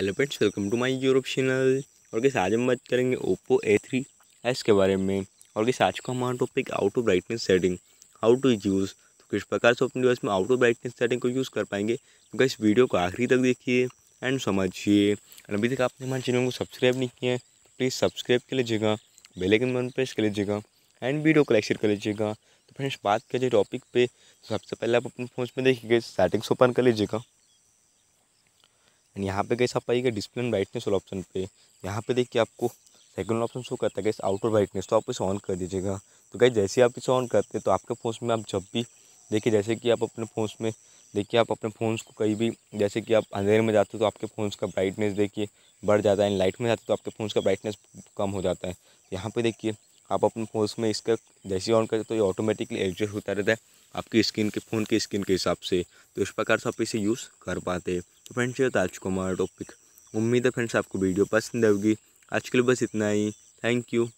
hello friends welcome to my Europe channel और किस आज हम बात करेंगे ओप्पो ए थ्री एस के बारे में और किस आज का हमारा topic out of brightness setting how to use तो किस प्रकार से अपने डिवाइस में आउट ऑफ ब्राइटनेस सेटिंग को यूज़ कर पाएंगे तो इस वीडियो को आखिरी तक देखिए एंड समझिए और अभी तक आपने हमारे चैनल को सब्सक्राइब नहीं किया है तो प्लीज़ सब्सक्राइब कर लीजिएगा बेलेकन बटन प्रेस कर लीजिएगा एंड वीडियो को लाइक शेयर कर लीजिएगा तो फ्रेंड्स बात करिए टॉपिक पे तो सबसे पहले आप अपने फ़ोन में देखिएगा सेटिंग्स ओपन कर लीजिएगा एंड यहाँ पे गैस आप आइएगा डिस्प्ले एंड ब्राइटनेस वाला ऑप्शन पे यहाँ पे देखिए आपको सेकंड ऑप्शन शो करता है गैस आउटर ब्राइटनेस तो आप इसे ऑन कर दीजिएगा तो गैस जैसे ही आप इसे ऑन करते हैं तो आपके फ़ोन में आप जब भी देखिए जैसे कि आप अपने फ़ोन में देखिए आप अपने फ़ोन को कहीं भी जैसे कि आप अंधेरे में जाते हो तो आपके फ़ोन का ब्राइटनेस देखिए बढ़ जाता है एंड लाइट में जाते हो तो आपके फ़ोन का ब्राइटनेस कम हो जाता है यहाँ पर देखिए आप अपने फ़ोन में इसका जैसे ऑन करते हो तो ये ऑटोमेटिकली एडजस्ट होता रहता है आपकी स्किन के फ़ोन के स्किन के हिसाब से तो इस प्रकार से आप इसे यूज़ कर पाते हैं तो फ्रेंड्स ये था आज को हमारा टॉपिक उम्मीद है फ्रेंड्स आपको वीडियो पसंद आएगी आज के लिए बस इतना ही थैंक यू